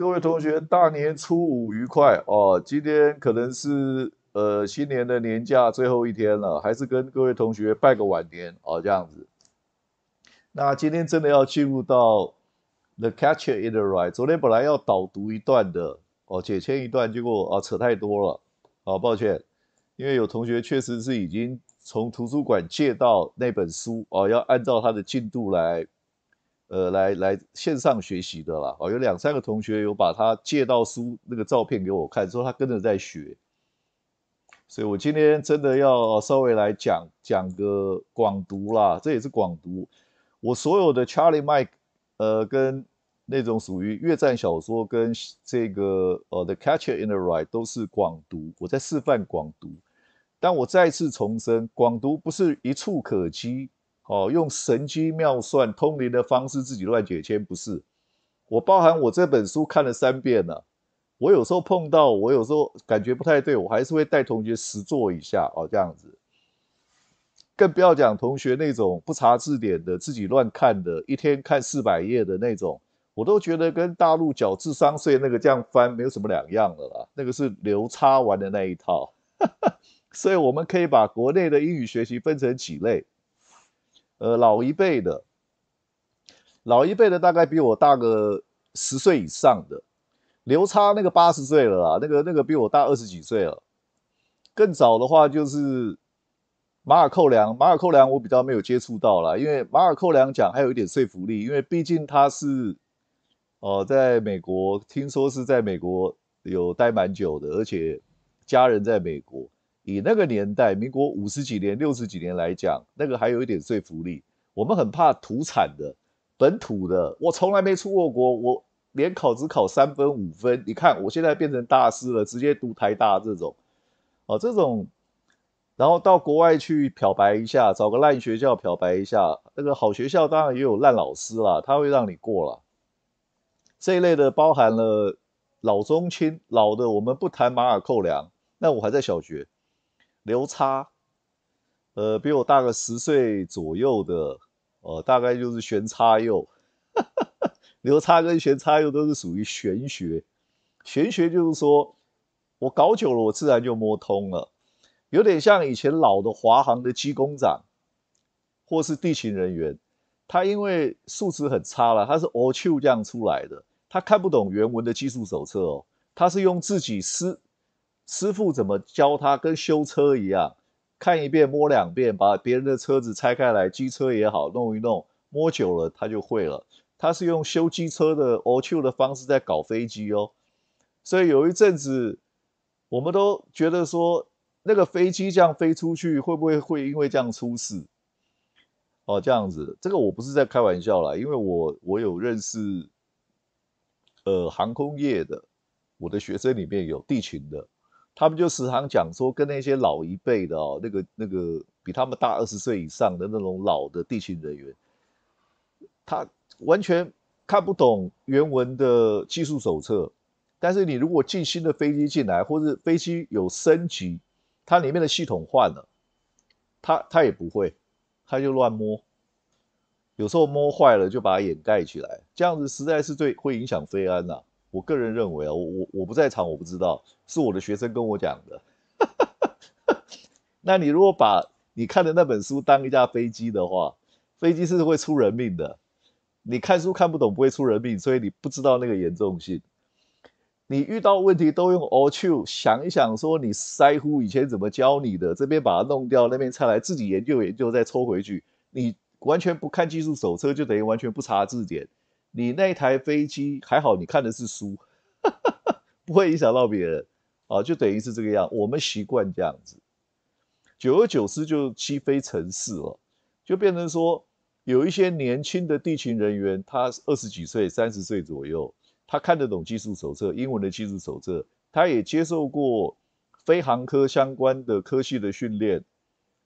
各位同学，大年初五愉快哦！今天可能是呃新年的年假最后一天了，还是跟各位同学拜个晚年哦，这样子。那今天真的要进入到 the catcher in the rye。昨天本来要导读一段的哦，解签一段，结果啊扯太多了，啊抱歉，因为有同学确实是已经从图书馆借到那本书哦，要按照他的进度来。呃，来来线上学习的啦，哦，有两三个同学有把他借到书那个照片给我看，说他跟着在学，所以我今天真的要稍微来讲讲个广读啦，这也是广读。我所有的 Charlie m i k e 呃，跟那种属于越战小说跟这个呃 The Catcher in the Rye 都是广读，我在示范广读。但我再次重申，广读不是一触可及。哦，用神机妙算、通灵的方式自己乱解签，不是？我包含我这本书看了三遍了。我有时候碰到，我有时候感觉不太对，我还是会带同学实做一下哦，这样子。更不要讲同学那种不查字典的、自己乱看的，一天看四百页的那种，我都觉得跟大陆角智商税那个这样翻没有什么两样了啦。那个是流差玩的那一套。所以我们可以把国内的英语学习分成几类。呃，老一辈的，老一辈的大概比我大个十岁以上的，刘差那个八十岁了啦，那个那个比我大二十几岁了。更早的话就是马尔扣良，马尔扣良我比较没有接触到了，因为马尔扣良讲还有一点说服力，因为毕竟他是哦，在美国，听说是在美国有待蛮久的，而且家人在美国。以那个年代，民国五十几年、六十几年来讲，那个还有一点说服力。我们很怕土产的、本土的。我从来没出过国，我连考只考三分、五分。你看我现在变成大师了，直接读台大这种，哦，这种，然后到国外去漂白一下，找个烂学校漂白一下。那个好学校当然也有烂老师啦，他会让你过了。这一类的包含了老中青老的，我们不谈马尔扣良，那我还在小学。刘叉，呃，比我大个十岁左右的，哦，大概就是玄叉右。刘叉跟玄叉右都是属于玄学，玄学就是说我搞久了，我自然就摸通了，有点像以前老的华航的机工长，或是地勤人员，他因为素质很差了，他是 a 俄秋这样出来的，他看不懂原文的技术手册哦，他是用自己私。师傅怎么教他？跟修车一样，看一遍，摸两遍，把别人的车子拆开来，机车也好弄一弄，摸久了他就会了。他是用修机车的奥修的方式在搞飞机哦。所以有一阵子，我们都觉得说，那个飞机这样飞出去，会不会会因为这样出事？哦，这样子，这个我不是在开玩笑啦，因为我我有认识，呃，航空业的，我的学生里面有地勤的。他们就时常讲说，跟那些老一辈的哦，那个那个比他们大二十岁以上的那种老的地勤人员，他完全看不懂原文的技术手册。但是你如果进新的飞机进来，或者飞机有升级，它里面的系统换了，他他也不会，他就乱摸，有时候摸坏了就把它掩盖起来，这样子实在是对会影响飞安呐。我个人认为啊，我我我不在场，我不知道，是我的学生跟我讲的。那你如果把你看的那本书当一架飞机的话，飞机是会出人命的。你看书看不懂不会出人命，所以你不知道那个严重性。你遇到问题都用 all t u o 想一想说你腮乎以前怎么教你的，这边把它弄掉，那边拆来自己研究研究再抽回去。你完全不看技术手册，就等于完全不查字典。你那台飞机还好，你看的是书，不会影响到别人啊，就等于是这个样我们习惯这样子，久而久之就积飞成事了，就变成说有一些年轻的地勤人员，他二十几岁、三十岁左右，他看得懂技术手册，英文的技术手册，他也接受过飞航科相关的科系的训练，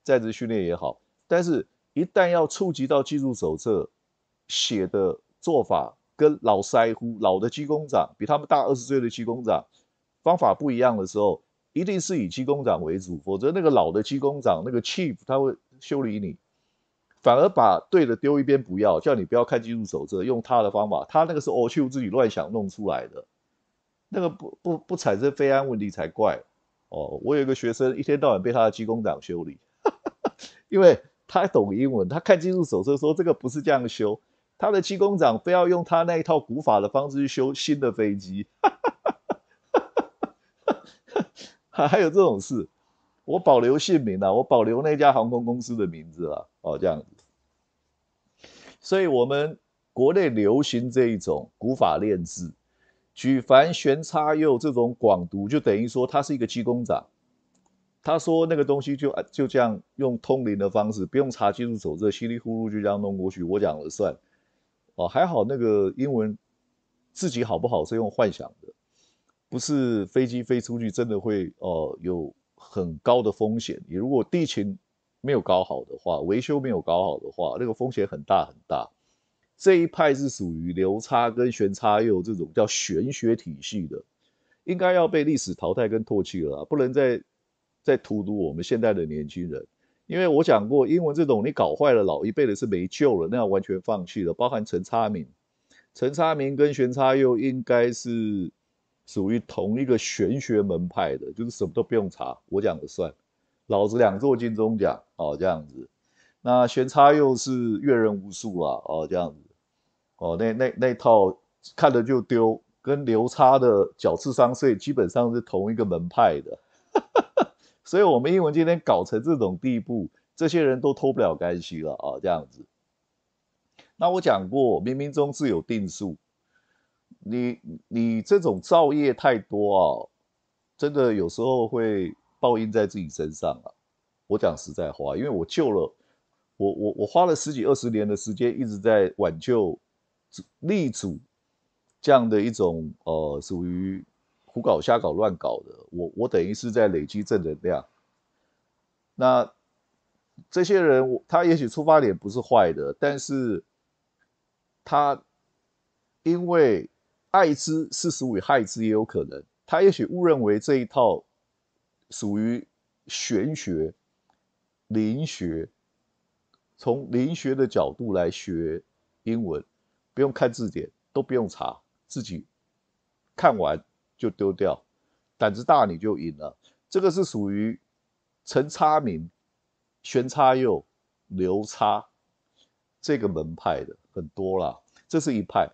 在职训练也好，但是一旦要触及到技术手册写的。做法跟老腮乎老的机工长比他们大二十岁的机工长方法不一样的时候，一定是以机工长为主，否则那个老的机工长那个 chief 他会修理你，反而把对的丢一边不要，叫你不要看技术手册，用他的方法，他那个是 old c h o o 自己乱想弄出来的，那个不不不产生非安问题才怪哦。我有一个学生一天到晚被他的机工长修理，因为他懂英文，他看技术手册说这个不是这样修。他的机工长非要用他那一套古法的方式去修新的飞机，还 还有这种事，我保留姓名了，我保留那家航空公司的名字了。哦，这样子，所以我们国内流行这一种古法炼制，举凡悬差又这种广读，就等于说他是一个机工长，他说那个东西就就这样用通灵的方式，不用查技术手册，稀里糊涂就这样弄过去，我讲了算。哦，还好那个英文自己好不好是用幻想的，不是飞机飞出去真的会哦有很高的风险。你如果地勤没有搞好的话，维修没有搞好的话，那个风险很大很大。这一派是属于流差跟玄差右这种叫玄学体系的，应该要被历史淘汰跟唾弃了，不能再再荼毒我们现代的年轻人。因为我讲过，英文这种你搞坏了，老一辈的是没救了，那要完全放弃了。包含陈差明、陈差明跟玄差又应该是属于同一个玄学门派的，就是什么都不用查，我讲的算，老子两座金钟奖哦这样子。那玄差又是阅人无数了哦这样子，哦那那那套看了就丢，跟刘差的脚刺伤碎基本上是同一个门派的。哈哈哈。所以，我们英文今天搞成这种地步，这些人都脱不了干系了啊！这样子。那我讲过，冥冥中自有定数。你你这种造业太多啊，真的有时候会报应在自己身上啊。我讲实在话，因为我救了，我我我花了十几二十年的时间一直在挽救、力主这样的一种呃属于。胡搞、瞎搞、乱搞的，我我等于是在累积正能量。那这些人，他也许出发点不是坏的，但是他因为爱之，是属于害之也有可能。他也许误认为这一套属于玄学、灵学，从灵学的角度来学英文，不用看字典，都不用查，自己看完。就丢掉，胆子大你就赢了。这个是属于陈差敏、玄差佑、刘差这个门派的很多啦。这是一派。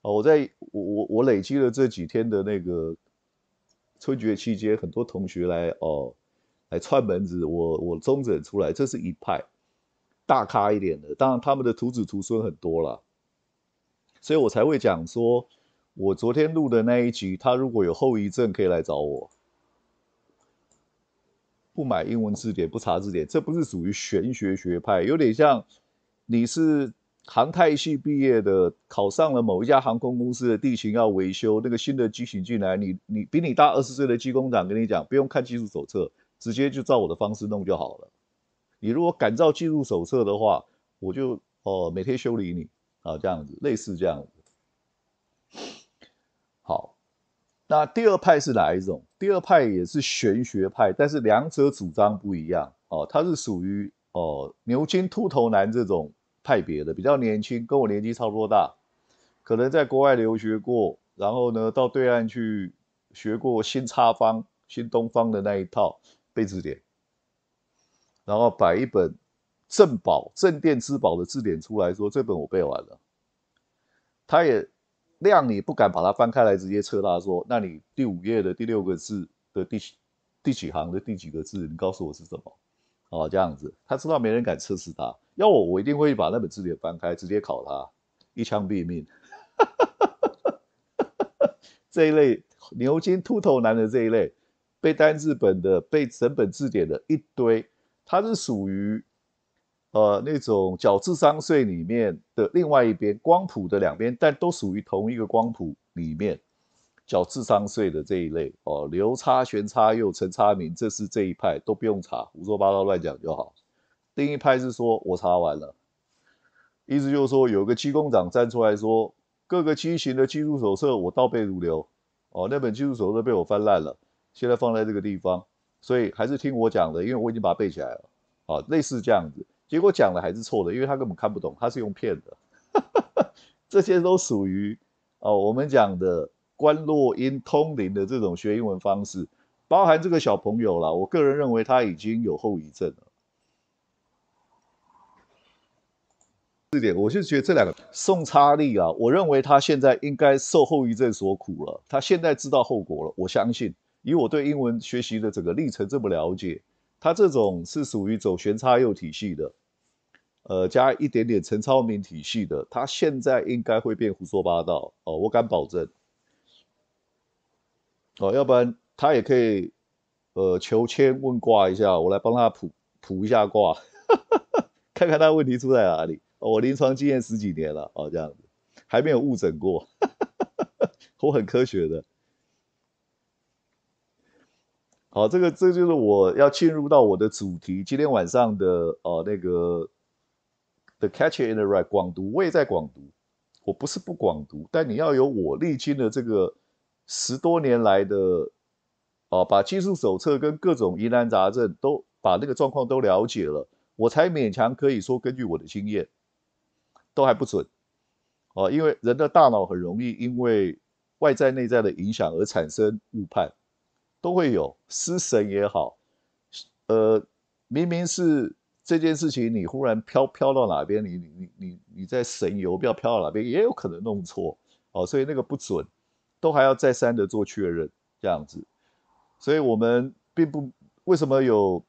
哦，我在我我我累积了这几天的那个春节期间，很多同学来哦来串门子，我我中诊出来，这是一派大咖一点的。当然他们的徒子徒孙很多了，所以我才会讲说。我昨天录的那一集，他如果有后遗症，可以来找我。不买英文字典，不查字典，这不是属于玄学学派，有点像你是航太系毕业的，考上了某一家航空公司的地勤要维修那个新的机型进来，你你比你大二十岁的机工长跟你讲，不用看技术手册，直接就照我的方式弄就好了。你如果敢照技术手册的话，我就哦每天修理你啊，这样子类似这样。那第二派是哪一种？第二派也是玄学派，但是两者主张不一样哦。他是属于哦牛津秃头男这种派别的，比较年轻，跟我年纪差不多大，可能在国外留学过，然后呢到对岸去学过新插方、新东方的那一套背字典，然后摆一本镇宝、镇店之宝的字典出来说：“这本我背完了。”他也。量你不敢把它翻开来直接测他，说，那你第五页的第六个字的第第几行的第几个字，你告诉我是什么？哦，这样子，他知道没人敢测试他。要我，我一定会把那本字典翻开，直接考他，一枪毙命。这一类牛津秃头男的这一类背单字本的、背整本字典的一堆，他是属于。呃，那种角质商税里面的另外一边，光谱的两边，但都属于同一个光谱里面角质商税的这一类哦。刘差玄差又陈差明，这是这一派都不用查，胡说八道乱讲就好。另一派是说，我查完了，意思就是说，有个七工长站出来说，各个机型的技术手册我倒背如流哦，那本技术手册被我翻烂了，现在放在这个地方，所以还是听我讲的，因为我已经把它背起来了啊，类似这样子。结果讲的还是错的，因为他根本看不懂，他是用骗的，这些都属于哦，我们讲的观洛音通灵的这种学英文方式，包含这个小朋友了。我个人认为他已经有后遗症了。四点，我就觉得这两个宋查理啊，我认为他现在应该受后遗症所苦了。他现在知道后果了，我相信，以我对英文学习的整个历程这么了解，他这种是属于走悬差又体系的。呃，加一点点陈超明体系的，他现在应该会变胡说八道哦，我敢保证。哦，要不然他也可以，呃，求签问卦一下，我来帮他卜卜一下卦，看看他问题出在哪里。我临床经验十几年了，哦，这样子还没有误诊过，我很科学的。好，这个这就是我要进入到我的主题，今天晚上的哦那个。The catch in the right，广读我也在广读，我不是不广读，但你要有我历经的这个十多年来的，哦，把技术手册跟各种疑难杂症都把那个状况都了解了，我才勉强可以说根据我的经验，都还不准，哦，因为人的大脑很容易因为外在内在的影响而产生误判，都会有失神也好，呃，明明是。这件事情你忽然飘飘到哪边，你你你你你在神游，不知道飘到哪边，也有可能弄错哦，所以那个不准，都还要再三的做确认这样子，所以我们并不为什么有，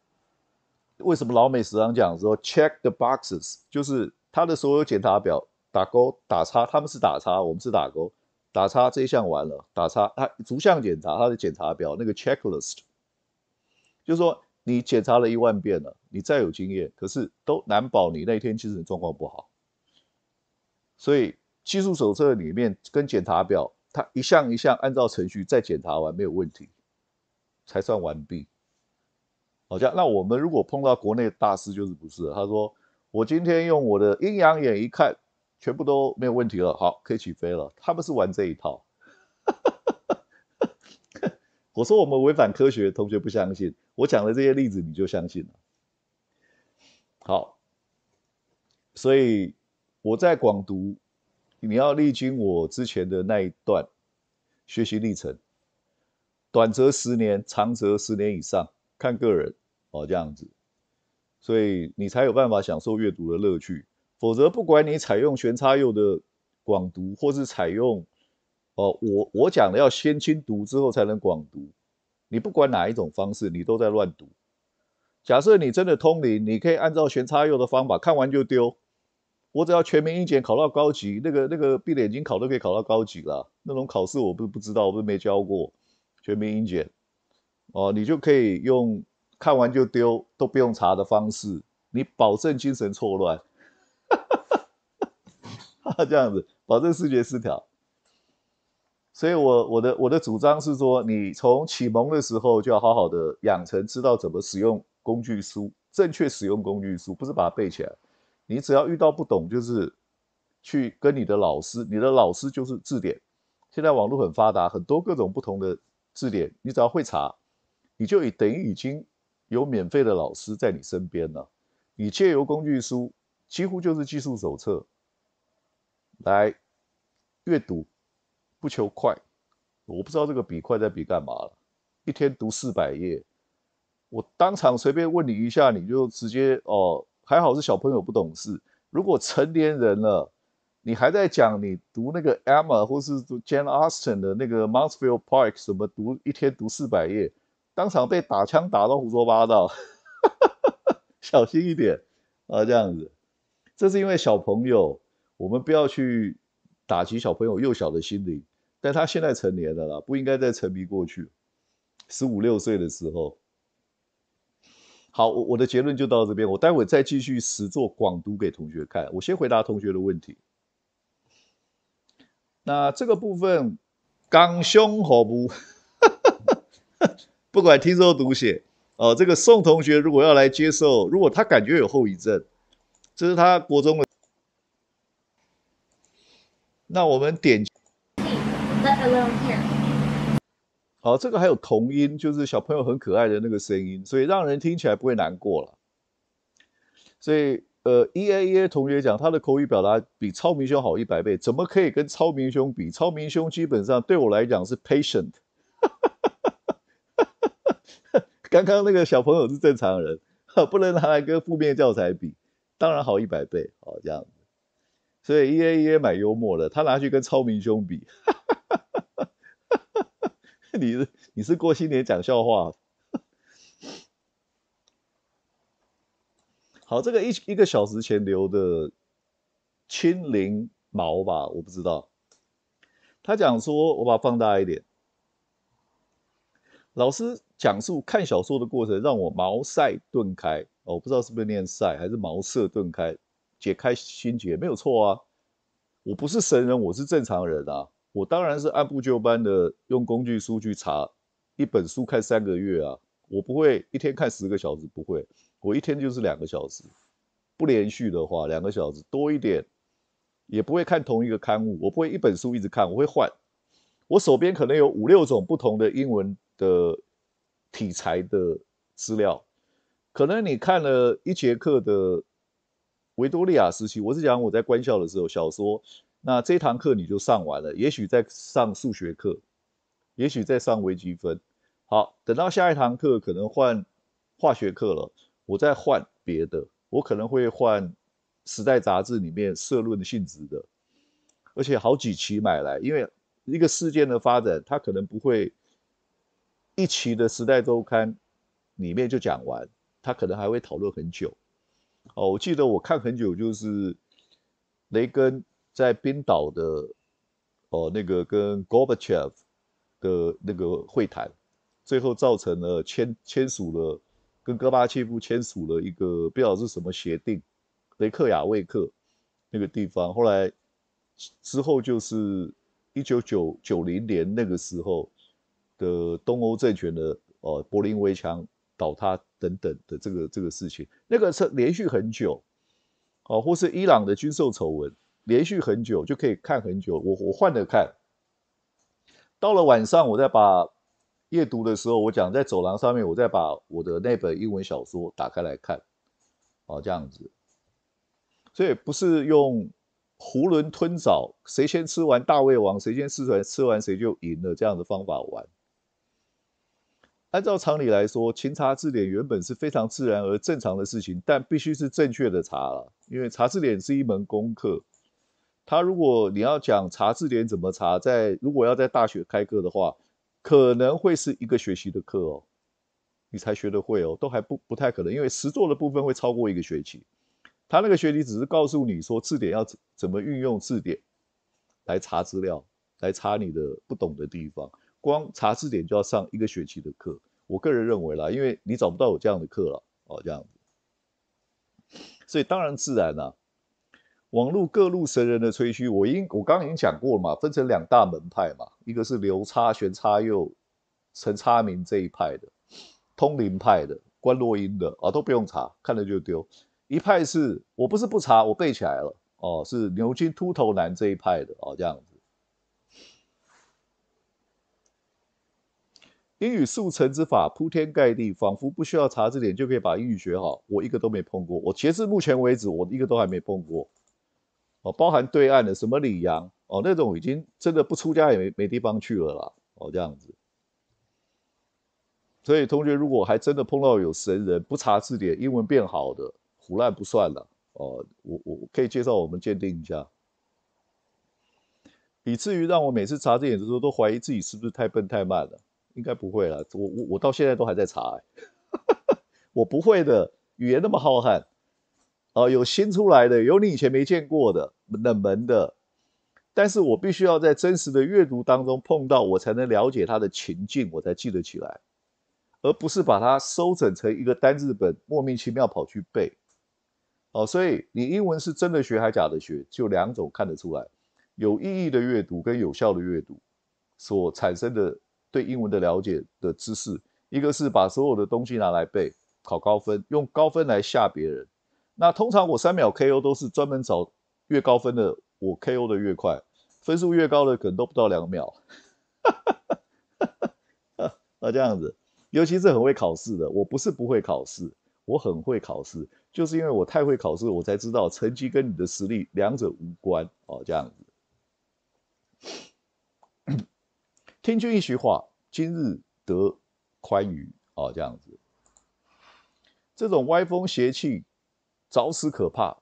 为什么老美时常讲说 check the boxes，就是他的所有检查表打勾打叉，他们是打叉，我们是打勾，打叉这一项完了，打叉他逐项检查他的检查表那个 checklist，就说。你检查了一万遍了，你再有经验，可是都难保你那天其实状况不好。所以技术手册里面跟检查表，它一项一项按照程序再检查完没有问题，才算完毕。好像那我们如果碰到国内大师，就是不是？他说我今天用我的阴阳眼一看，全部都没有问题了，好，可以起飞了。他们是玩这一套。我说我们违反科学，同学不相信。我讲的这些例子，你就相信了。好，所以我在广读，你要历经我之前的那一段学习历程，短则十年，长则十年以上，看个人哦，这样子，所以你才有办法享受阅读的乐趣。否则，不管你采用悬差右的广读，或是采用哦，我我讲的要先精读之后才能广读。你不管哪一种方式，你都在乱读。假设你真的通灵，你可以按照悬差右的方法，看完就丢。我只要全民英检考到高级，那个那个闭着眼睛考都可以考到高级了。那种考试我不是不知道，我不是没教过全民英检。哦，你就可以用看完就丢都不用查的方式，你保证精神错乱，哈哈哈哈哈，这样子保证视觉失调。所以，我我的我的主张是说，你从启蒙的时候就要好好的养成知道怎么使用工具书，正确使用工具书，不是把它背起来。你只要遇到不懂，就是去跟你的老师，你的老师就是字典。现在网络很发达，很多各种不同的字典，你只要会查，你就已等于已经有免费的老师在你身边了。你借由工具书，几乎就是技术手册来阅读。不求快，我不知道这个比快在比干嘛了。一天读四百页，我当场随便问你一下，你就直接哦，还好是小朋友不懂事。如果成年人了，你还在讲你读那个 Emma 或是读 Jane Austen 的那个 m u n s f i e l d Park 什么读一天读四百页，当场被打枪打到胡说八道，小心一点啊！这样子，这是因为小朋友，我们不要去打击小朋友幼小的心灵。但他现在成年了啦，不应该再沉迷过去十五六岁的时候。好，我我的结论就到这边，我待会再继续实做广读给同学看。我先回答同学的问题。那这个部分港胸好不？不管听、说、读、写。哦，这个宋同学如果要来接受，如果他感觉有后遗症，这是他国中的。那我们点。好，这个还有童音，就是小朋友很可爱的那个声音，所以让人听起来不会难过了。所以，呃，E A E A 同学讲他的口语表达比超明兄好一百倍，怎么可以跟超明兄比？超明兄基本上对我来讲是 patient。刚刚那个小朋友是正常人，不能拿来跟负面教材比，当然好一百倍。这样子，所以 E A E A 蛮幽默的，他拿去跟超明兄比。你你是过新年讲笑话，好，这个一一个小时前留的，青零毛吧，我不知道。他讲说，我把它放大一点。老师讲述看小说的过程，让我茅塞顿开。哦，我不知道是不是念塞，还是茅塞顿开，解开心结，没有错啊。我不是神人，我是正常人啊。我当然是按部就班的用工具书去查，一本书看三个月啊，我不会一天看十个小时，不会，我一天就是两个小时，不连续的话两个小时多一点，也不会看同一个刊物，我不会一本书一直看，我会换，我手边可能有五六种不同的英文的题材的资料，可能你看了一节课的维多利亚时期，我是讲我在官校的时候小说。那这堂课你就上完了，也许在上数学课，也许在上微积分。好，等到下一堂课可能换化学课了，我再换别的。我可能会换《时代》杂志里面社论的性质的，而且好几期买来，因为一个事件的发展，它可能不会一期的《时代周刊》里面就讲完，它可能还会讨论很久。哦，我记得我看很久就是雷根。在冰岛的，哦，那个跟 Gorbachev 的那个会谈，最后造成了签签署了跟戈巴契夫签署了一个不知道是什么协定，雷克雅未克那个地方，后来之后就是一九九九零年那个时候的东欧政权的哦，柏林围墙倒塌等等的这个这个事情，那个是连续很久，哦，或是伊朗的军售丑闻。连续很久就可以看很久，我我换着看。到了晚上，我再把夜读的时候，我讲在走廊上面，我再把我的那本英文小说打开来看，哦这样子。所以不是用囫囵吞枣，谁先吃完大胃王，谁先吃完吃完谁就赢了这样的方法玩。按照常理来说，查字典原本是非常自然而正常的事情，但必须是正确的查了，因为查字典是一门功课。他如果你要讲查字典怎么查，在如果要在大学开课的话，可能会是一个学期的课哦，你才学得会哦，都还不不太可能，因为实作的部分会超过一个学期。他那个学期只是告诉你说字典要怎么运用字典来查资料，来查你的不懂的地方。光查字典就要上一个学期的课，我个人认为啦，因为你找不到有这样的课了哦，这样子，所以当然自然啦。网络各路神人的吹嘘，我已经我刚刚已经讲过了嘛，分成两大门派嘛，一个是刘差玄差又陈差明这一派的通灵派的观落音的啊，都不用查，看了就丢。一派是我不是不查，我背起来了哦，是牛津秃头男这一派的哦，这样子。英语速成之法铺天盖地，仿佛不需要查字典就可以把英语学好，我一个都没碰过，我截至目前为止，我一个都还没碰过。哦，包含对岸的什么里阳哦，那种已经真的不出家也没没地方去了啦，哦，这样子。所以同学如果还真的碰到有神人不查字典英文变好的，胡乱不算了哦。我我可以介绍我们鉴定一下，以至于让我每次查字典的时候都怀疑自己是不是太笨太慢了。应该不会了，我我我到现在都还在查，我不会的，语言那么浩瀚。哦，有新出来的，有你以前没见过的冷门的，但是我必须要在真实的阅读当中碰到，我才能了解它的情境，我才记得起来，而不是把它收整成一个单字本，莫名其妙跑去背。哦，所以你英文是真的学还假的学，就两种看得出来，有意义的阅读跟有效的阅读所产生的对英文的了解的知识，一个是把所有的东西拿来背，考高分，用高分来吓别人。那通常我三秒 KO 都是专门找越高分的，我 KO 的越快，分数越高的可能都不到两秒。那 这样子，尤其是很会考试的，我不是不会考试，我很会考试，就是因为我太会考试，我才知道成绩跟你的实力两者无关哦。这样子，听君一席话，今日得宽裕哦。这样子，这种歪风邪气。早死可怕。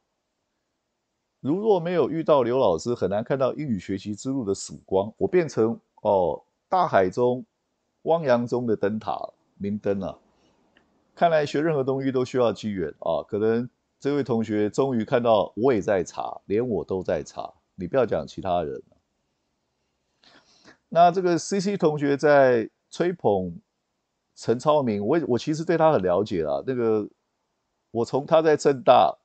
如若没有遇到刘老师，很难看到英语学习之路的曙光。我变成哦大海中、汪洋中的灯塔明灯了。看来学任何东西都需要机缘啊。可能这位同学终于看到，我也在查，连我都在查。你不要讲其他人那这个 C C 同学在吹捧陈超明，我我其实对他很了解啊。那个。我从他在政大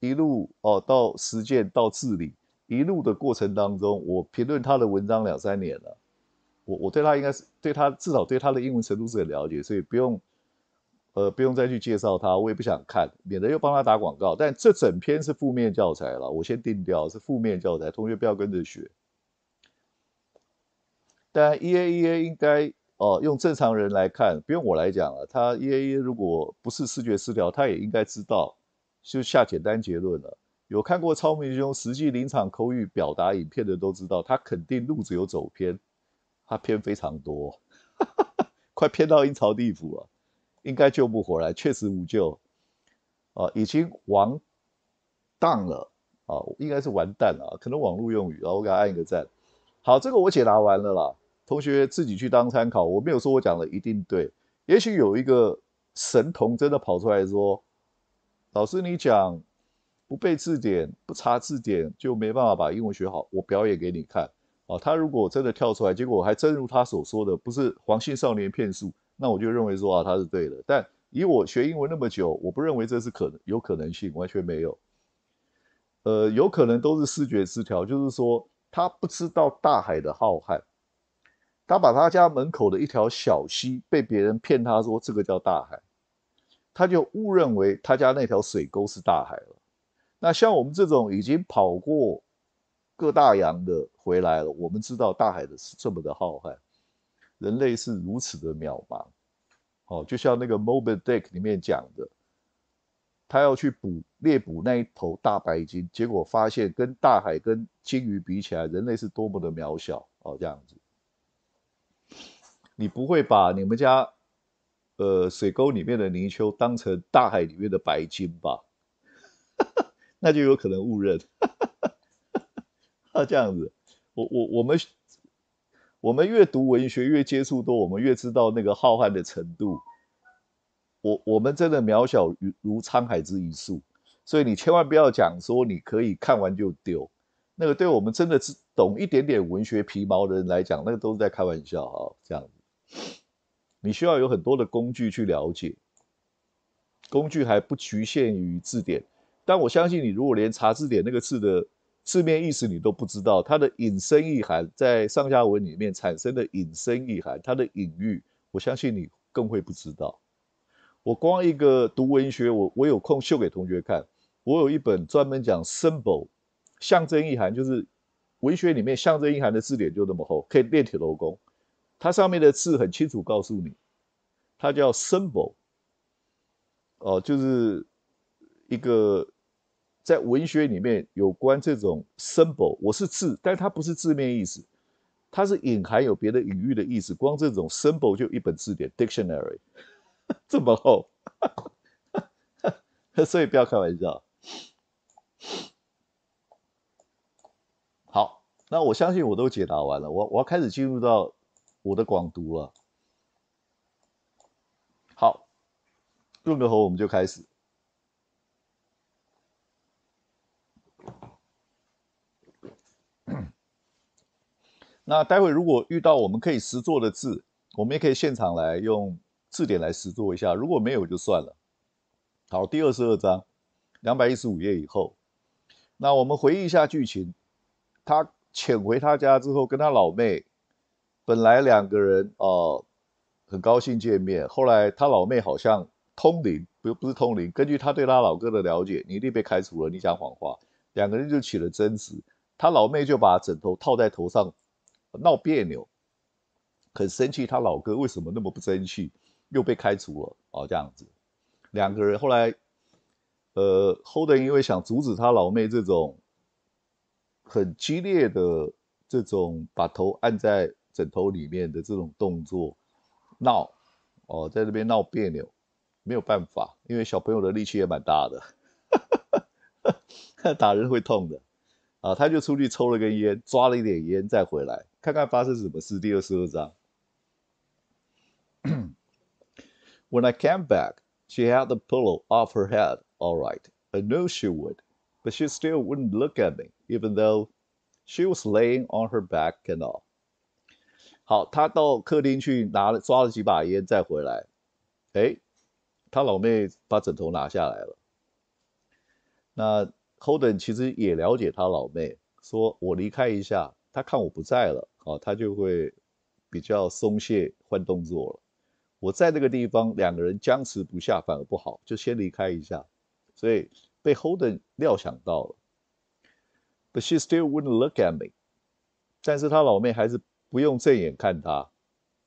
一路哦到实践到治理一路的过程当中，我评论他的文章两三年了，我我对他应该是对他至少对他的英文程度是很了解，所以不用，呃不用再去介绍他，我也不想看，免得又帮他打广告。但这整篇是负面教材了，我先定掉是负面教材，同学不要跟着学。但 EA EA 应该。哦，用正常人来看，不用我来讲了。他耶耶，如果不是视觉失调，他也应该知道，就下简单结论了。有看过《超明兄》实际临场口语表达影片的都知道，他肯定路子有走偏，他偏非常多，快偏到阴曹地府了，应该救不回来，确实无救。啊，已经完蛋了啊，应该是完蛋了，可能网络用语啊，我给他按一个赞。好，这个我解答完了啦。同学自己去当参考，我没有说我讲的一定对。也许有一个神童真的跑出来说：“老师，你讲不背字典、不查字典就没办法把英文学好。”我表演给你看啊！他如果真的跳出来，结果还真如他所说的，不是黄姓少年骗术，那我就认为说啊，他是对的。但以我学英文那么久，我不认为这是可有可能性，完全没有。呃，有可能都是视觉失调，就是说他不知道大海的浩瀚。他把他家门口的一条小溪被别人骗，他说这个叫大海，他就误认为他家那条水沟是大海了。那像我们这种已经跑过各大洋的回来了，我们知道大海的是这么的浩瀚，人类是如此的渺茫。哦，就像那个《Moby d i c k 里面讲的，他要去捕猎捕那一头大白鲸，结果发现跟大海跟鲸鱼比起来，人类是多么的渺小哦，这样子。你不会把你们家，呃，水沟里面的泥鳅当成大海里面的白金吧？那就有可能误认。啊，这样子，我我我们我们越读文学越接触多，我们越知道那个浩瀚的程度。我我们真的渺小如如沧海之一粟，所以你千万不要讲说你可以看完就丢。那个对我们真的是懂一点点文学皮毛的人来讲，那个都是在开玩笑啊，这样。你需要有很多的工具去了解，工具还不局限于字典。但我相信你，如果连查字典那个字的字面意思你都不知道，它的引申意涵在上下文里面产生的引申意涵，它的隐喻，我相信你更会不知道。我光一个读文学，我我有空秀给同学看，我有一本专门讲 symbol 象征意涵，就是文学里面象征意涵的字典就那么厚，可以练铁头功。它上面的字很清楚告诉你，它叫 symbol。哦，就是一个在文学里面有关这种 symbol，我是字，但它不是字面意思，它是隐含有别的隐喻的意思。光这种 symbol 就一本字典 （dictionary） 这么厚，所以不要开玩笑。好，那我相信我都解答完了，我我要开始进入到。我的广读了，好，润个喉，我们就开始。那待会如果遇到我们可以实作的字，我们也可以现场来用字典来实作一下。如果没有就算了。好，第二十二章两百一十五页以后，那我们回忆一下剧情。他潜回他家之后，跟他老妹。本来两个人哦很高兴见面，后来他老妹好像通灵，不不是通灵，根据他对他老哥的了解，你一定被开除了，你讲谎话，两个人就起了争执，他老妹就把枕头套在头上闹别扭，很生气，他老哥为什么那么不争气，又被开除了哦这样子，两个人后来呃 Holden 因为想阻止他老妹这种很激烈的这种把头按在。枕头里面的这种动作闹哦，在那边闹别扭，没有办法，因为小朋友的力气也蛮大的，打人会痛的啊。他就出去抽了根烟，抓了一点烟再回来，看看发生什么事。第二十二章。When I came back, she had the pillow off her head. All right, I knew she would, but she still wouldn't look at me, even though she was laying on her back and all. 好，他到客厅去拿了抓了几把烟再回来，哎，他老妹把枕头拿下来了。那 Holden 其实也了解他老妹，说我离开一下，他看我不在了，哦，他就会比较松懈换动作了。我在那个地方，两个人僵持不下反而不好，就先离开一下。所以被 Holden 料想到了，But she still wouldn't look at me，但是他老妹还是。不用正眼看他，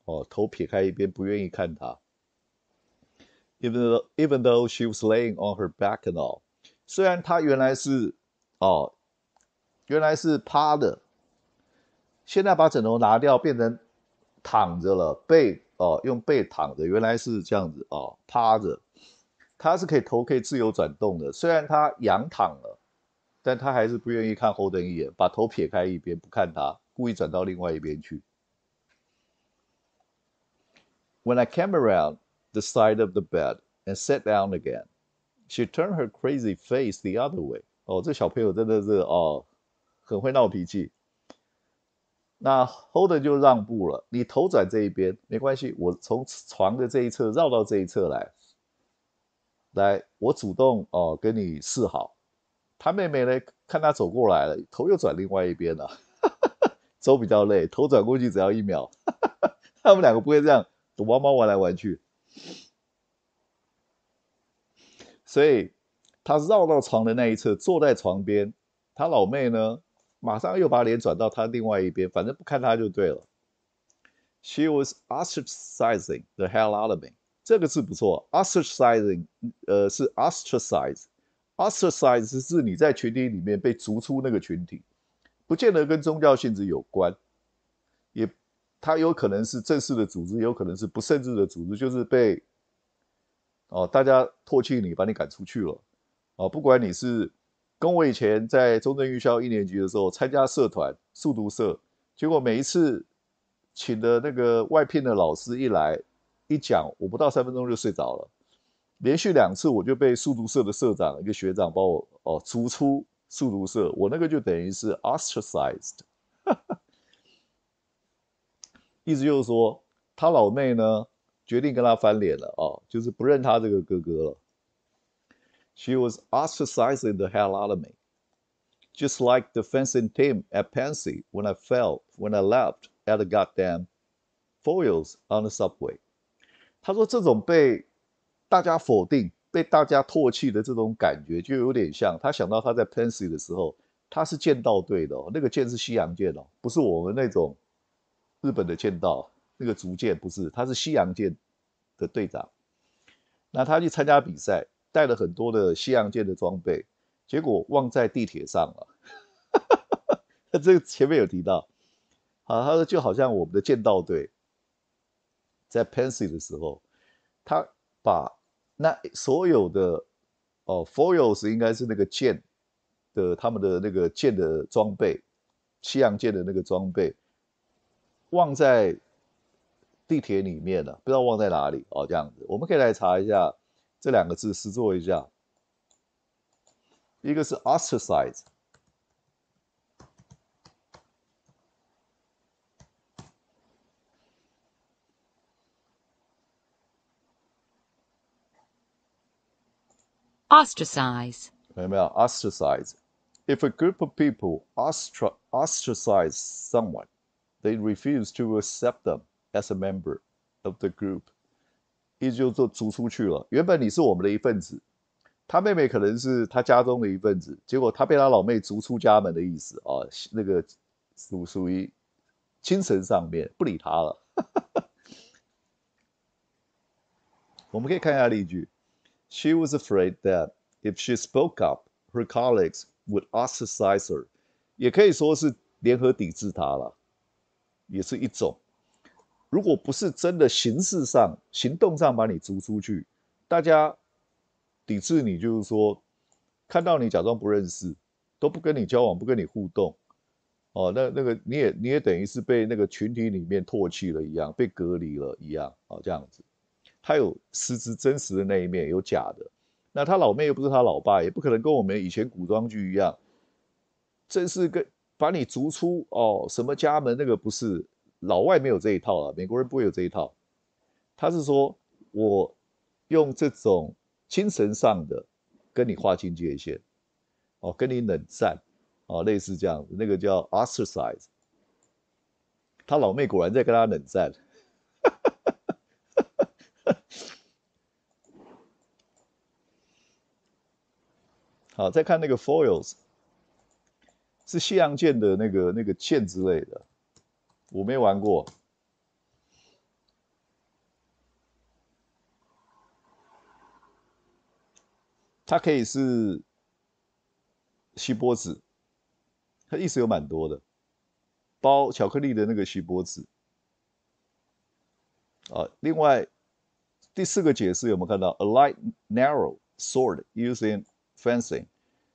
哦，头撇开一边，不愿意看他。Even though, even though she was laying on her back now，虽然她原来是，哦，原来是趴的，现在把枕头拿掉，变成躺着了，背哦，用背躺着，原来是这样子哦，趴着。她是可以头可以自由转动的，虽然她仰躺了，但她还是不愿意看后灯一眼，把头撇开一边，不看他。故意转到另外一边去。When I came around the side of the bed and sat down again, she turned her crazy face the other way. 哦，这小朋友真的是哦，很会闹脾气。那 Holden 就让步了，你头转这一边没关系，我从床的这一侧绕到这一侧来，来，我主动哦跟你示好。他妹妹呢，看他走过来了，头又转另外一边了。走比较累，头转过去只要一秒。他们两个不会这样，猫猫玩来玩去。所以他绕到床的那一侧，坐在床边。他老妹呢，马上又把脸转到他另外一边，反正不看他就对了。She was ostracizing the hell out of me。这个字不错，ostracizing，呃，是 ostracize。ostracize 是你在群体里面被逐出那个群体。不见得跟宗教性质有关，也，它有可能是正式的组织，也有可能是不正式的组织，就是被，哦，大家唾弃你，把你赶出去了，哦，不管你是，跟我以前在中正预校一年级的时候参加社团速读社，结果每一次请的那个外聘的老师一来一讲，我不到三分钟就睡着了，连续两次我就被速读社的社长一个学长把我哦逐出。速读社，我那个就等于是 ostracized，意思就是说他老妹呢决定跟他翻脸了啊，就是不认他这个哥哥了。She was ostracizing the hell out of me, just like the fencing team at Pansy when I fell when I laughed at the goddamn foils on the subway。他说这种被大家否定。被大家唾弃的这种感觉，就有点像他想到他在 Pensy 的时候，他是剑道队的，那个剑是西洋剑哦，不是我们那种日本的剑道那个竹剑，不是，他是西洋剑的队长。那他去参加比赛，带了很多的西洋剑的装备，结果忘在地铁上了。这个前面有提到，好，他说就好像我们的剑道队在 Pensy 的时候，他把。那所有的哦，foils 应该是那个剑的，他们的那个剑的装备，西洋剑的那个装备，忘在地铁里面了，不知道忘在哪里哦。这样子，我们可以来查一下这两个字，试做一下，一个是 o s t r a c i z e o s t r a c i z e 妹没有 o s t r a c i z e If a group of people o s t r a c i z e someone，they refuse to accept them as a member of the group，意思就是说逐出去了。原本你是我们的一份子，他妹妹可能是他家中的一份子，结果他被他老妹逐出家门的意思啊，那个属属于精神上面不理他了。我们可以看一下例句。She was afraid that if she spoke up, her colleagues would ostracize her，也可以说是联合抵制她了，也是一种。如果不是真的形式上、行动上把你逐出去，大家抵制你，就是说看到你假装不认识，都不跟你交往，不跟你互动，哦，那那个你也你也等于是被那个群体里面唾弃了一样，被隔离了一样，哦，这样子。他有实质真实的那一面，有假的。那他老妹又不是他老爸，也不可能跟我们以前古装剧一样，真是跟把你逐出哦什么家门那个不是，老外没有这一套啊，美国人不会有这一套。他是说我用这种精神上的跟你划清界限，哦跟你冷战，哦，类似这样子，那个叫 ostracize。他老妹果然在跟他冷战。啊，再看那个 foils，是西洋剑的那个那个剑之类的，我没玩过。它可以是锡箔纸，它意思有蛮多的，包巧克力的那个锡箔纸。啊，另外第四个解释有没有看到？A light narrow sword using fencing。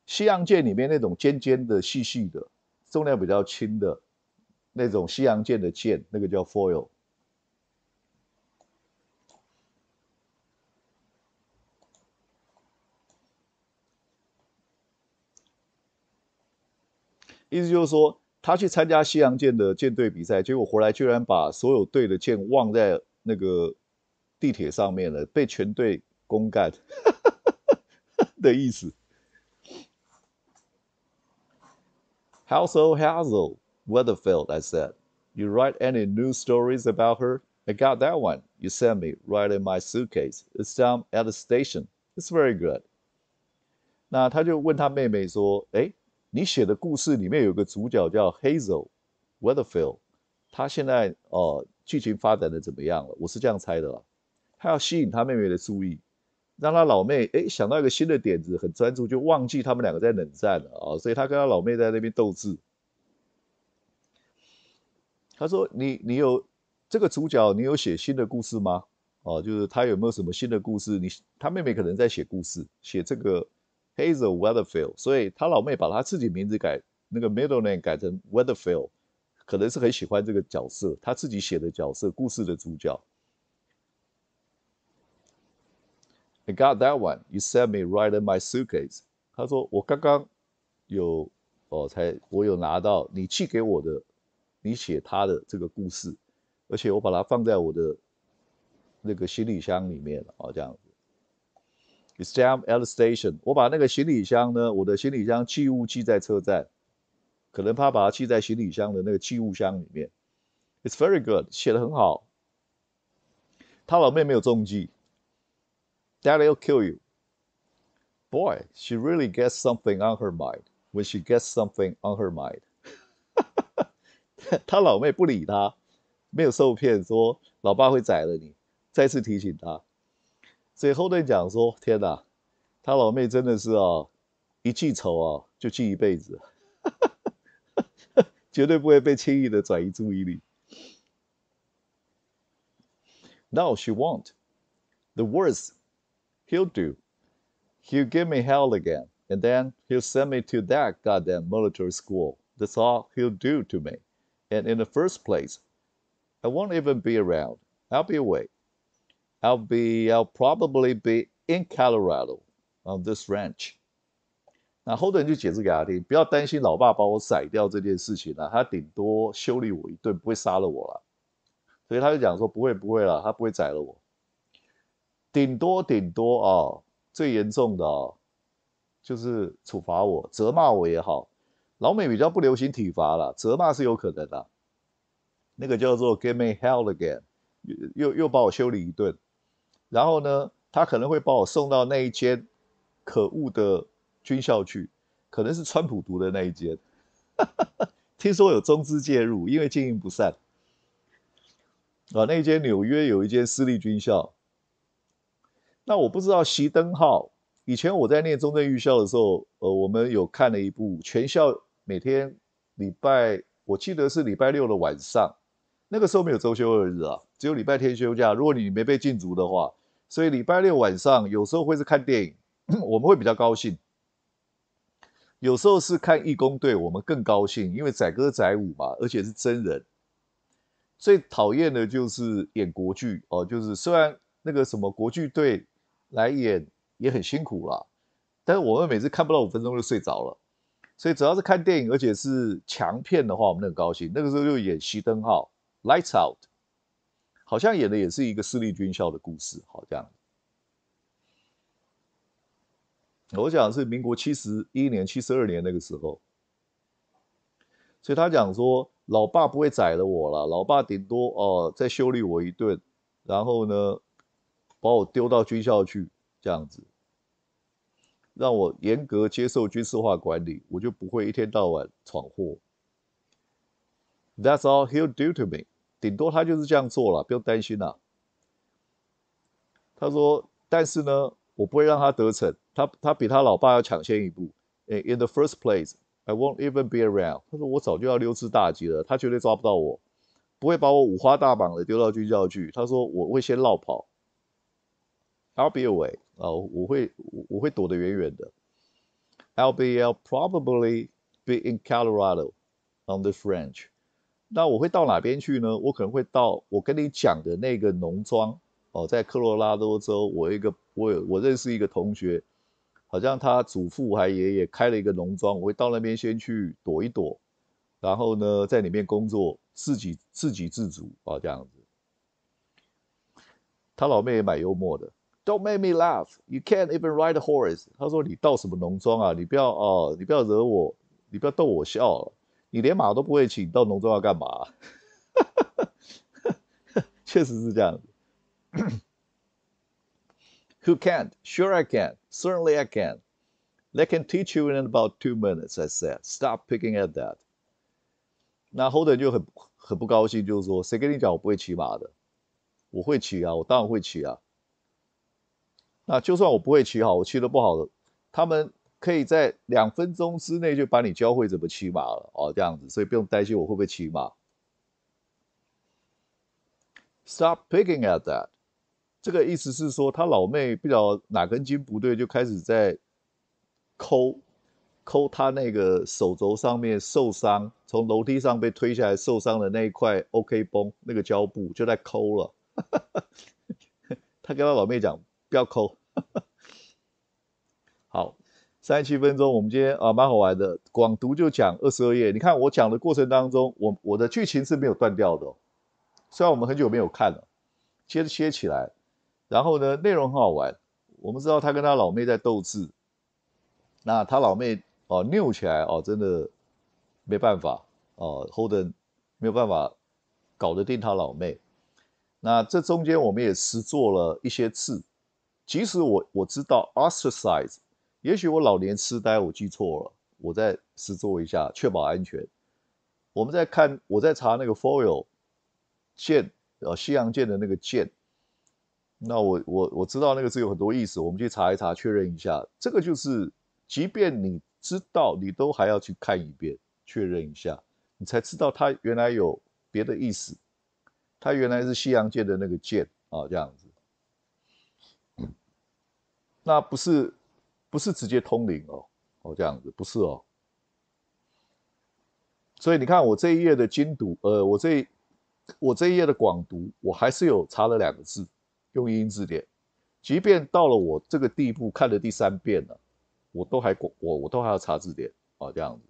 西洋剑里面那种尖尖的、细细的、重量比较轻的那种西洋剑的剑，那个叫 foil。意思就是说，他去参加西洋剑的舰队比赛，结果回来居然把所有队的剑忘在那个地铁上面了，被全队公干 的意思。"Hassel, Hazel Weatherfield," I said. "You write any news stories about her? I got that one you sent me right in my suitcase. It's down at the station. It's very good." 那他就问他妹妹说：“诶，你写的故事里面有个主角叫 Hazel Weatherfield，他现在哦、呃、剧情发展的怎么样了？”我是这样猜的啦。他要吸引他妹妹的注意，让他老妹哎想到一个新的点子，很专注就忘记他们两个在冷战了啊，所以他跟他老妹在那边斗智。他说：“你你有这个主角，你有写新的故事吗？哦，就是他有没有什么新的故事？你他妹妹可能在写故事，写这个 Hazel Weatherfield，所以他老妹把他自己名字改那个 m i d d l e name 改成 Weatherfield，可能是很喜欢这个角色，他自己写的角色故事的主角。” I got that one. You sent me right in my suitcase. 他说我刚刚有哦才我有拿到你寄给我的，你写他的这个故事，而且我把它放在我的那个行李箱里面了哦，这样子。It's o a m at the station. 我把那个行李箱呢，我的行李箱寄物寄在车站，可能怕把它寄在行李箱的那个寄物箱里面。It's very good. 写的很好。他老妹没有中计。That'll kill you. Boy, she really gets something on her mind when she gets something on her mind 她老妹不理她，没有受骗，说老爸会宰了你。再次提醒她。所以后盾讲说：“天哪，她老妹真的是啊，一记仇啊就记一辈子，绝对不会被轻易的转移注意力。” No, she won't. The words He'll do. He'll give me hell again, and then he'll send me to that goddamn military school. That's all he'll do to me. And in the first place, I won't even be around. I'll be away. I'll be I'll probably be in Colorado on this ranch. 那 Holden 顶多顶多啊，最严重的啊，就是处罚我、责骂我也好。老美比较不流行体罚了，责骂是有可能的。那个叫做 g e me h e l l again”，又又又把我修理一顿。然后呢，他可能会把我送到那一间可恶的军校去，可能是川普读的那一间。听说有中资介入，因为经营不善啊。那间纽约有一间私立军校。那我不知道熄灯号。以前我在念中正预校的时候，呃，我们有看了一部全校每天礼拜，我记得是礼拜六的晚上，那个时候没有周休二日啊，只有礼拜天休假。如果你没被禁足的话，所以礼拜六晚上有时候会是看电影，我们会比较高兴。有时候是看义工队，我们更高兴，因为载歌载舞嘛，而且是真人。最讨厌的就是演国剧哦，就是虽然那个什么国剧队。来演也很辛苦了，但是我们每次看不到五分钟就睡着了，所以只要是看电影，而且是强片的话，我们很高兴。那个时候就演《熄灯号》（Lights Out），好像演的也是一个私立军校的故事。好，这样，我的是民国七十一年、七十二年那个时候。所以他讲说：“老爸不会宰了我了，老爸顶多哦再修理我一顿，然后呢？”把我丢到军校去，这样子，让我严格接受军事化管理，我就不会一天到晚闯祸。That's all he'll do to me。顶多他就是这样做了，不用担心了。他说：“但是呢，我不会让他得逞。他他比他老爸要抢先一步。In the first place, I won't even be around。”他说：“我早就要溜之大吉了，他绝对抓不到我，不会把我五花大绑的丢到军校去。”他说：“我会先落跑。” I'll be away 啊，我会我会躲得远远的。I'll be I'll probably be in Colorado on this ranch。那我会到哪边去呢？我可能会到我跟你讲的那个农庄哦，在科罗拉多州。我一个我有我认识一个同学，好像他祖父还爷爷开了一个农庄，我会到那边先去躲一躲，然后呢在里面工作，自己自给自足啊这样子。他老妹也蛮幽默的。Don't make me laugh. You can't even ride a horse. 确实是这样子 who 确实是这样子。Who can't? Sure, I can. Certainly, I can. They can teach you in about two minutes. I said, stop picking at that. 那 Holden 就很很不高兴，就是说，谁跟你讲我不会骑马的？我会骑啊，我当然会骑啊。那就算我不会骑好，我骑得不好，的，他们可以在两分钟之内就把你教会怎么骑马了哦，这样子，所以不用担心我会不会骑马。Stop picking at that，这个意思是说他老妹不知道哪根筋不对，就开始在抠抠他那个手肘上面受伤，从楼梯上被推下来受伤的那一块 OK 绷那个胶布，就在抠了。他跟他老妹讲，不要抠。好，三十七分钟，我们今天啊，蛮好玩的。广读就讲二十二页，你看我讲的过程当中，我我的剧情是没有断掉的。虽然我们很久没有看了，接着切起来，然后呢，内容很好玩。我们知道他跟他老妹在斗智，那他老妹哦拗起来哦，真的没办法哦，Holden 没有办法搞得定他老妹。那这中间我们也实做了一些次。即使我我知道 o s t r a c i z e 也许我老年痴呆，我记错了，我再试做一下，确保安全。我们在看，我在查那个 foil 剑，呃，西洋剑的那个剑。那我我我知道那个字有很多意思，我们去查一查，确认一下。这个就是，即便你知道，你都还要去看一遍，确认一下，你才知道它原来有别的意思。它原来是西洋剑的那个剑啊，这样子。那不是，不是直接通灵哦，哦这样子不是哦，所以你看我这一页的精读，呃，我这我这一页的广读，我还是有查了两个字，用英字典，即便到了我这个地步，看了第三遍了，我都还我我都还要查字典啊这样子。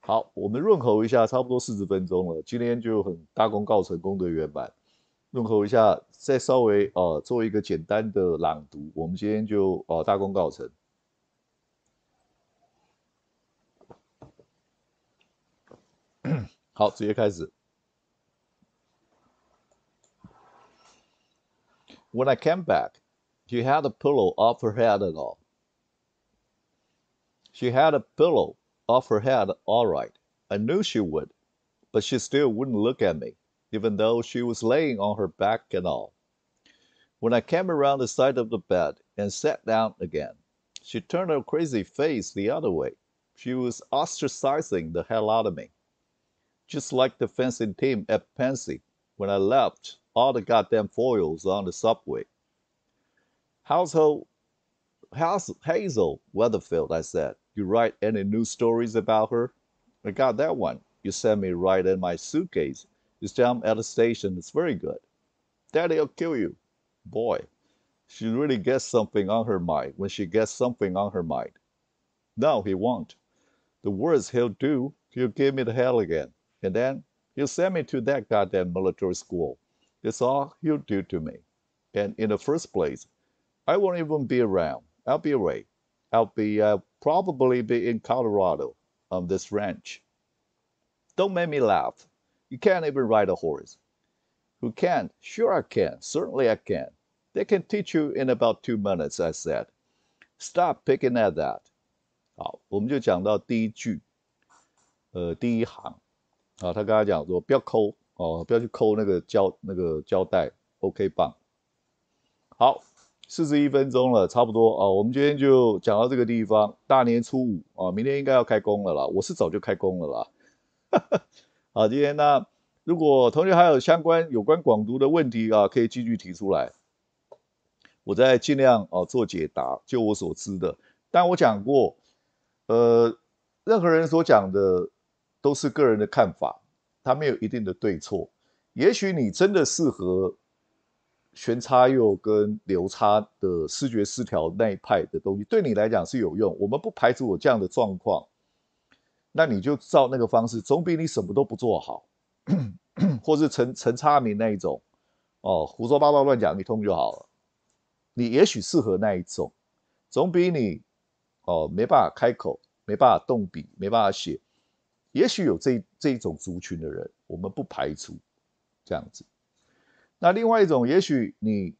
好，我们润喉一下，差不多四十分钟了，今天就很大功告成功德圆满。润喉一下，再稍微呃做一个简单的朗读。我们今天就呃大功告成。好，直接开始。When I came back, she had a pillow off her head at all. She had a pillow off her head all right. I knew she would, but she still wouldn't look at me even though she was laying on her back and all. When I came around the side of the bed and sat down again, she turned her crazy face the other way. She was ostracizing the hell out of me. Just like the fencing team at Pensy when I left all the goddamn foils on the subway. Household House, Hazel Weatherfield? I said. You write any news stories about her? I got that one. You sent me right in my suitcase you jump at the station, it's very good. Daddy'll kill you. Boy, she really gets something on her mind when she gets something on her mind. No, he won't. The worst he'll do, he'll give me the hell again. And then he'll send me to that goddamn military school. That's all he'll do to me. And in the first place, I won't even be around. I'll be away. I'll be uh, probably be in Colorado on this ranch. Don't make me laugh. You can't even ride a horse. Who can? Sure, I can. Certainly, I can. They can teach you in about two minutes. I said, stop picking at that. 好，我们就讲到第一句，呃，第一行。啊，他刚他讲说不要抠，哦，不要去抠那个胶那个胶带。OK，棒。好，四十一分钟了，差不多啊。我们今天就讲到这个地方。大年初五啊，明天应该要开工了啦。我是早就开工了啦。好，今天那如果同学还有相关有关广读的问题啊，可以继续提出来，我再尽量哦做解答。就我所知的，但我讲过，呃，任何人所讲的都是个人的看法，他没有一定的对错。也许你真的适合悬差又跟流差的视觉失调那一派的东西，对你来讲是有用。我们不排除我这样的状况。那你就照那个方式，总比你什么都不做好，或是陈陈差明那一种，哦，胡说八道乱讲一通就好了。你也许适合那一种，总比你哦没办法开口，没办法动笔，没办法写。也许有这这一种族群的人，我们不排除这样子。那另外一种，也许你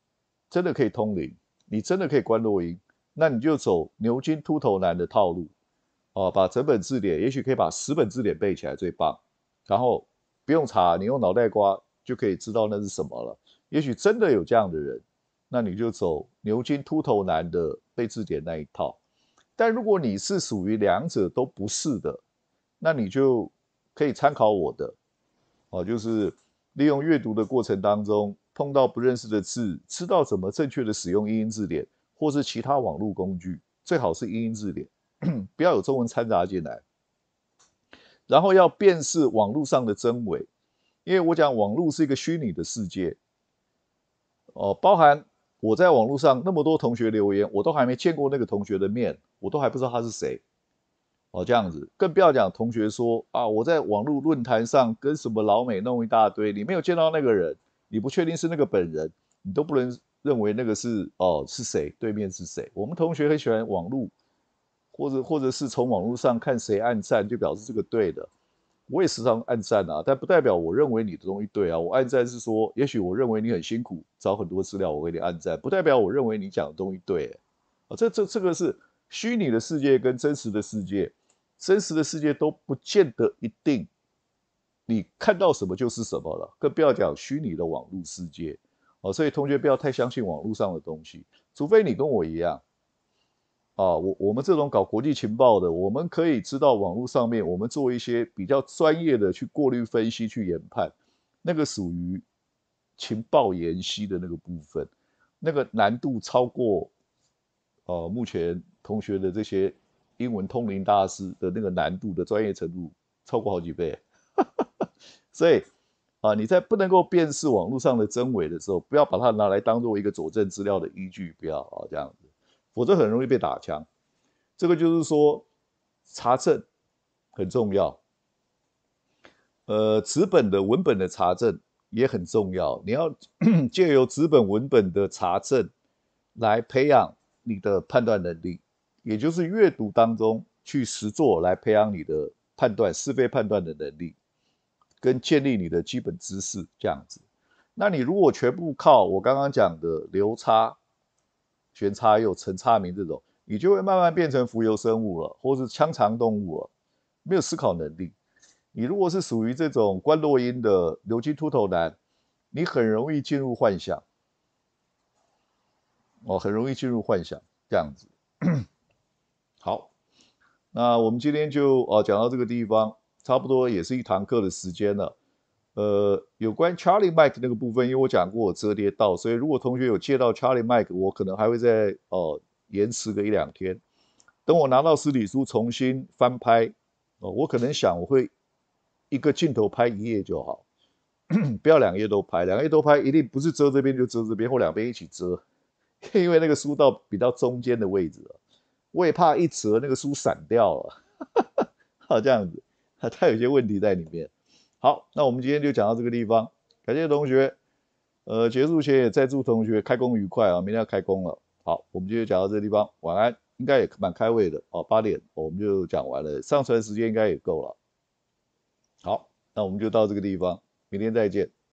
真的可以通灵，你真的可以观落音，那你就走牛津秃头男的套路。哦，把整本字典，也许可以把十本字典背起来最棒，然后不用查，你用脑袋瓜就可以知道那是什么了。也许真的有这样的人，那你就走牛津秃头男的背字典那一套。但如果你是属于两者都不是的，那你就可以参考我的，哦，就是利用阅读的过程当中碰到不认识的字，知道怎么正确的使用英英字典或是其他网络工具，最好是英英字典。不要有中文掺杂进来，然后要辨识网络上的真伪，因为我讲网络是一个虚拟的世界。哦，包含我在网络上那么多同学留言，我都还没见过那个同学的面，我都还不知道他是谁。哦，这样子，更不要讲同学说啊，我在网络论坛上跟什么老美弄一大堆，你没有见到那个人，你不确定是那个本人，你都不能认为那个是哦是谁，对面是谁。我们同学很喜欢网络。或者，或者是从网络上看谁按赞，就表示这个对的。我也时常按赞啊，但不代表我认为你的东西对啊。我按赞是说，也许我认为你很辛苦找很多资料，我给你按赞，不代表我认为你讲的东西对啊。这、这、这个是虚拟的世界跟真实的世界，真实的世界都不见得一定你看到什么就是什么了，更不要讲虚拟的网络世界哦。所以同学不要太相信网络上的东西，除非你跟我一样。啊，我我们这种搞国际情报的，我们可以知道网络上面，我们做一些比较专业的去过滤、分析、去研判，那个属于情报研析的那个部分，那个难度超过呃目前同学的这些英文通灵大师的那个难度的专业程度超过好几倍。所以啊，你在不能够辨识网络上的真伪的时候，不要把它拿来当做一个佐证资料的依据，不要啊这样。否则很容易被打枪，这个就是说查证很重要。呃，纸本的文本的查证也很重要，你要 借由纸本文本的查证来培养你的判断能力，也就是阅读当中去实做来培养你的判断是非判断的能力，跟建立你的基本知识这样子。那你如果全部靠我刚刚讲的流差。玄差又陈差明这种，你就会慢慢变成浮游生物了，或是腔肠动物了，没有思考能力。你如果是属于这种观落音的牛津秃头男，你很容易进入幻想，哦，很容易进入幻想这样子。好，那我们今天就哦讲到这个地方，差不多也是一堂课的时间了。呃，有关 Charlie Mike 那个部分，因为我讲过我折叠到，所以如果同学有借到 Charlie Mike，我可能还会再哦延迟个一两天，等我拿到实体书重新翻拍哦。我可能想我会一个镜头拍一页就好，不要两页都拍，两页都拍一定不是遮这边就遮这边，或两边一起遮，因为那个书到比较中间的位置我也怕一折那个书散掉了，好这样子，它 它有些问题在里面。好，那我们今天就讲到这个地方。感谢同学，呃，结束前也再祝同学开工愉快啊！明天要开工了。好，我们今天讲到这个地方，晚安，应该也蛮开胃的哦。八点我们就讲完了，上传时间应该也够了。好，那我们就到这个地方，明天再见。